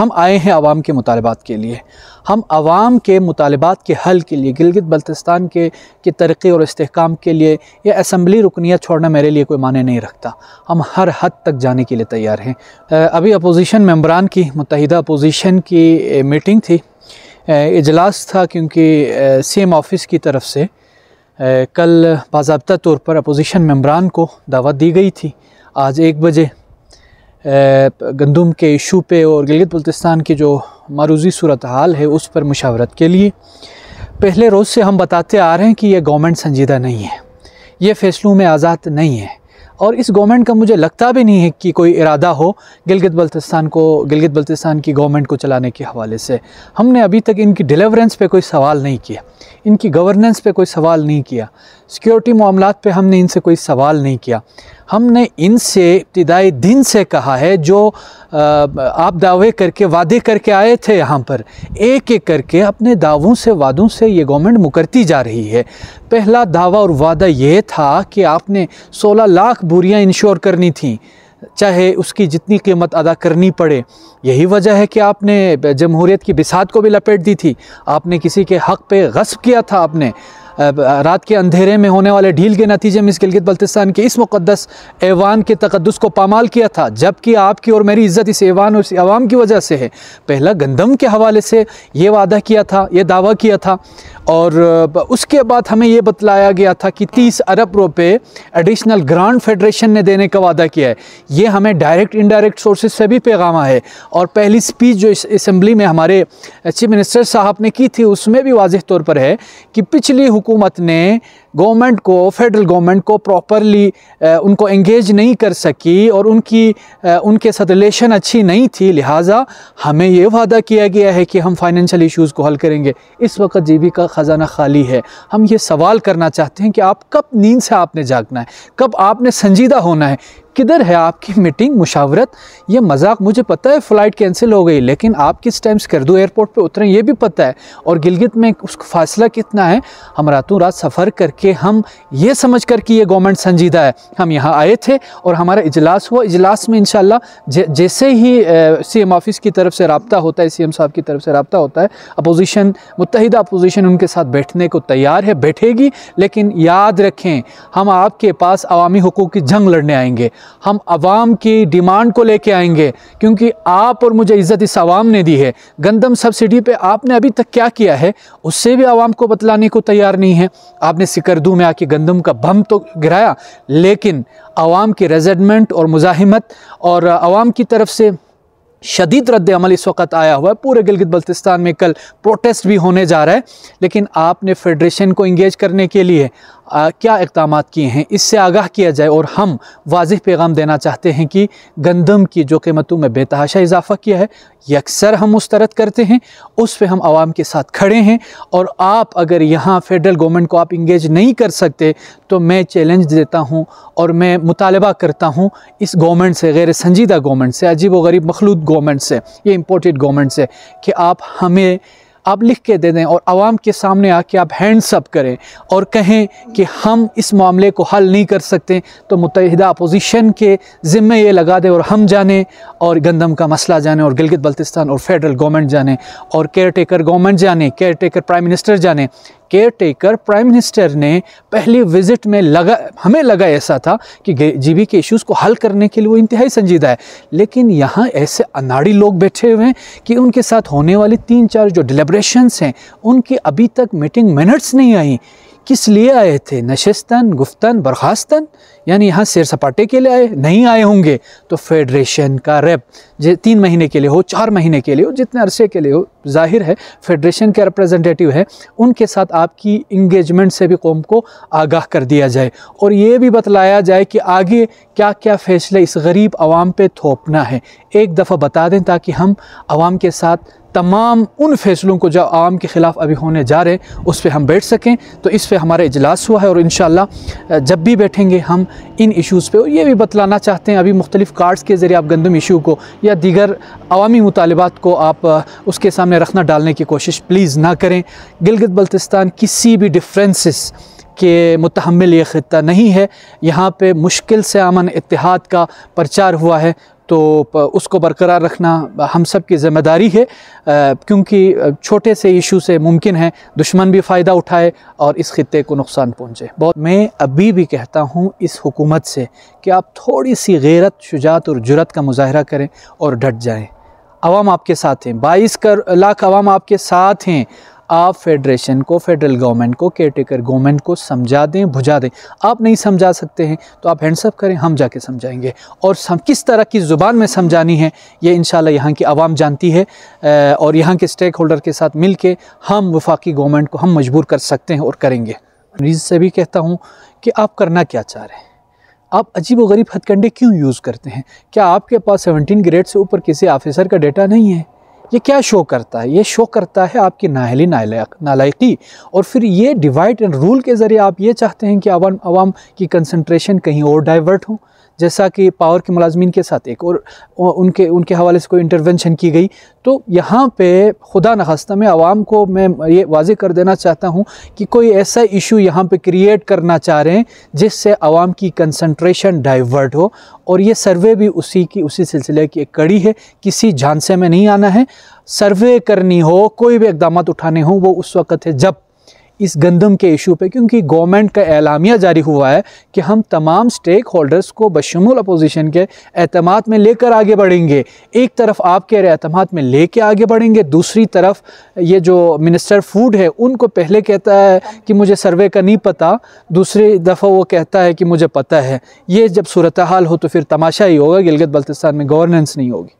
हम आए हैं आवाम के मुतालबात के लिए हम आवाम के मुतालबात के हल के लिए गिलगित बल्तिस्तान के की तरक्की और इसकाम के लिए या असम्बली रुकनीत छोड़ना मेरे लिए कोई माने नहीं रखता हम हर हद तक जाने के लिए तैयार हैं अभी अपोजिशन मम्बरान की मतहद अपोजिशन की मीटिंग थी इजलास था क्योंकि सी एम ऑफिस की तरफ से कल बाबा तौर पर अपोजिशन मम्बरान को दावत दी गई थी आज एक बजे गंदम के इशू पे और गिलगित बल्तिस्तान की जो मरूजी सूरत हाल है उस पर मशावरत के लिए पहले रोज़ से हम बताते आ रहे हैं कि यह गवर्नमेंट संजीदा नहीं है ये फ़ैसलों में आज़ाद नहीं है और इस गवर्नमेंट का मुझे लगता भी नहीं है कि कोई इरादा हो गिलगित बल्तिस्तान को गिलगित बल्तिस्तान की गवर्नमेंट को चलाने के हवाले से हमने अभी तक इनकी डिलीवरेंस पे कोई सवाल नहीं किया इनकी गवर्नेंस पे कोई सवाल नहीं किया सिक्योरिटी मामला पे हमने इनसे कोई सवाल नहीं किया हमने इनसे इब्तदाई दिन से कहा है जो आप दावे करके वादे करके आए थे यहाँ पर एक एक करके अपने दावों से वादों से ये गवर्नमेंट मुकरती जा रही है पहला दावा और वादा ये था कि आपने 16 लाख बोरियाँ इंश्योर करनी थी चाहे उसकी जितनी कीमत अदा करनी पड़े यही वजह है कि आपने जमहूरीत की बिसात को भी लपेट दी थी आपने किसी के हक़ पे गस्ब किया था आपने रात के अंधेरे में होने वाले ढील के नतीजे में इस गिलगित बल्तिस्तान के इस मुक़दस ऐवान के तकदस को पामाल किया था जबकि आपकी और मेरी इज़्ज़त इस ऐवान और इस अवाम की वजह से है पहला गंदम के हवाले से ये वादा किया था ये दावा किया था और उसके बाद हमें ये बतलाया गया था कि तीस अरब रुपये एडिशनल ग्रांड फेडरेशन ने देने का वादा किया है ये हमें डायरेक्ट इनडायरेक्ट सोर्सेज से भी पैगाम है और पहली स्पीच जो इस असम्बली में हमारे चीफ मिनिस्टर साहब ने की थी उसमें भी वाजह तौर पर है कि पिछली हुकूमत ने गवर्नमेंट को फेडरल गवर्नमेंट को प्रॉपरली उनको एंगेज नहीं कर सकी और उनकी उनके साथ रिलेशन अच्छी नहीं थी लिहाजा हमें ये वादा किया गया है कि हम फाइनेंशियल इश्यूज़ को हल करेंगे इस वक्त जीबी का ख़जाना खाली है हम ये सवाल करना चाहते हैं कि आप कब नींद से आपने जागना है कब आपने संजीदा होना है किधर है आपकी मीटिंग मुशावरत ये मजाक मुझे पता है फ़्लाइट कैंसिल हो गई लेकिन आप किस टाइम स्कर्दू एयरपोर्ट पे उतरें ये भी पता है और गिलगित में उसका फासला कितना है हम रातों रात सफ़र करके हम ये समझ कर कि ये गवर्नमेंट संजीदा है हम यहाँ आए थे और हमारा इजलास हुआ इजलास में इन जैसे ही सी एम ऑफिस की तरफ से रबता होता है सी एम साहब की तरफ से रबता होता है अपोजिशन मुतहदा अपोजिशन उनके साथ बैठने को तैयार है बैठेगी लेकिन याद रखें हम आपके पास अवामी हकूक़ की जंग लड़ने आएंगे हम आवाम की डिमांड को लेके आएंगे क्योंकि आप और मुझे इज़्ज़त इस आवाम ने दी है गंदम सब्सिडी पे आपने अभी तक क्या किया है उससे भी आवाम को बतलाने को तैयार नहीं है आपने सिकरदू में आके गंदम का भम तो गिराया लेकिन आवाम की रेजेडमेंट और मुजाहमत और आवाम की तरफ से शदीद रद्द अमल इस वक्त आया हुआ है पूरे गिलगित बल्तिस्तान में कल प्रोटेस्ट भी होने जा रहा है लेकिन आपने फेडरेशन को इंगेज करने के लिए आ, क्या इकदाम किए हैं इससे आगाह किया जाए और हम वाजह पैगाम देना चाहते हैं कि गंदम की जो कीमतों में बेतहाशा इजाफा किया है यकसर हम मुस्तरद करते हैं उस पर हम आवाम के साथ खड़े हैं और आप अगर यहाँ फेडरल गवर्नमेंट को आप इंगेज नहीं कर सकते तो मैं चैलेंज देता हूँ और मैं मुतालबा करता हूँ इस गवर्नमेंट से गैर संजीदा गवर्नमेंट से अजीब व गरीब मखलूत गवर्नमेंट से ये इम्पोर्टेड गवर्नमेंट से कि आप हमें आप लिख के दे दें और आवाम के सामने आके आप हैंडसअप करें और कहें कि हम इस मामले को हल नहीं कर सकते तो मुतहदा अपोजिशन के ज़िम्मे ये लगा दें और हम जाने और गंदम का मसला जाने और गिलगित बल्तिस्तान और फेडरल गवर्नमेंट जाने और केयर टेकर गवर्नमेंट जाने केयर टेकर प्राइम मिनिस्टर जाने केयर टेकर प्राइम मिनिस्टर ने पहली विजिट में लगा हमें लगा ऐसा था कि जीबी के इश्यूज़ को हल करने के लिए वो इंतहाई संजीदा है लेकिन यहाँ ऐसे अनाड़ी लोग बैठे हुए हैं कि उनके साथ होने वाली तीन चार जो डिलेब्रेशंस हैं उनकी अभी तक मीटिंग मिनट्स नहीं आई किस लिए आए थे नशस्तान गुफ्तान बर्खास्तान यानी यहाँ सैर सपाटे के लिए आए नहीं आए होंगे तो फेडरेशन का रेप जो तीन महीने के लिए हो चार महीने के लिए हो जितने अरसे के लिए हो जाहिर है फेडरेशन के रिप्रेजेंटेटिव है उनके साथ आपकी इंगेजमेंट से भी कौम को आगाह कर दिया जाए और ये भी बतलाया जाए कि आगे क्या क्या फ़ैसले इस गरीब आवाम पर थोपना है एक दफ़ा बता दें ताकि हम आवाम के साथ तमाम उन फैसलों को जो आवाम के ख़िलाफ़ अभी होने जा रहे हैं उस पर हम बैठ सकें तो इस पर हमारा इजलास हुआ है और इन जब भी बैठेंगे हम इन इशूज़ पर और ये भी बतलाना चाहते हैं अभी मुख्तलिफ़ कार्ड्स के ज़रिए आप गंदम इशू को या दीगर अवामी मुतालबात को आप उसके सामने रखना डालने की कोशिश प्लीज़ ना करें गिलगित बल्तिस्तान किसी भी डिफ्रेंसिस के मुतहमल ये ख़त्ता नहीं है यहाँ पे मुश्किल से अमन इतिहाद का प्रचार हुआ है तो उसको बरकरार रखना हम सब की ज़िम्मेदारी है क्योंकि छोटे से इशू से मुमकिन है दुश्मन भी फ़ायदा उठाए और इस ख़त्े को नुकसान पहुँचे बहुत मैं अभी भी कहता हूँ इस हुकूमत से कि आप थोड़ी सी गैरत शुजात और जुरत का मुजाहरा करें और डट जाएँ आवाम आपके साथ हैं बाईस कर लाख आवाम आपके साथ हैं आप फेडरेशन को फेडरल गवर्नमेंट को केयर टेकर गवर्नमेंट को समझा दें बुझा दें आप नहीं समझा सकते हैं तो आप हैंडसअप करें हम जाके समझाएंगे और सम, किस तरह की ज़ुबान में समझानी है ये इन यहाँ की आवाम जानती है और यहाँ के स्टेक होल्डर के साथ मिल के हम वफाकी गवर्नमेंट को हम मजबूर कर सकते हैं और करेंगे मरीज से भी कहता हूँ कि आप करना क्या चाह रहे हैं आप अजीब गरीब हथकंडे क्यों यूज़ करते हैं क्या आपके पास सेवनटीन ग्रेड से ऊपर किसी ऑफिसर का डेटा नहीं है ये क्या शो करता है ये शो करता है आपकी नाहली नालायक नालायकी और फिर ये डिवाइड एंड रूल के ज़रिए आप ये चाहते हैं कि आवाम की कंसनट्रेशन कहीं और डाइवर्ट हो जैसा कि पावर के मुलाजमीन के साथ एक और उनके उनके हवाले से कोई इंटरवेंशन की गई तो यहाँ पे खुदा नखास्ता में आवाम को मैं ये वाजे कर देना चाहता हूँ कि कोई ऐसा इशू यहाँ पे क्रिएट करना चाह रहे हैं जिससे आवाम की कंसनट्रेशन डाइवर्ट हो और ये सर्वे भी उसी की उसी सिलसिले की एक कड़ी है किसी झांसे में नहीं आना है सर्वे करनी हो कोई भी इकदाम उठाने हों वो उस वक्त है जब इस गंदम के इशू पे क्योंकि गवर्नमेंट का एलामिया जारी हुआ है कि हम तमाम स्टेक होल्डर्स को बशमूल अपोजिशन के अहतम में लेकर आगे बढ़ेंगे एक तरफ आपके अहतम में लेके आगे बढ़ेंगे दूसरी तरफ ये जो मिनिस्टर फूड है उनको पहले कहता है कि मुझे सर्वे का नहीं पता दूसरी दफ़ा वो कहता है कि मुझे पता है ये जब सूरत हाल हो तो फिर तमाशा ही होगा गिलगत बल्तिस्तान में गवर्नेंस नहीं होगी